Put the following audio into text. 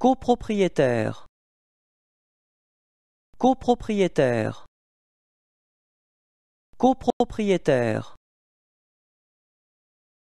Copropriétaire Copropriétaire Copropriétaire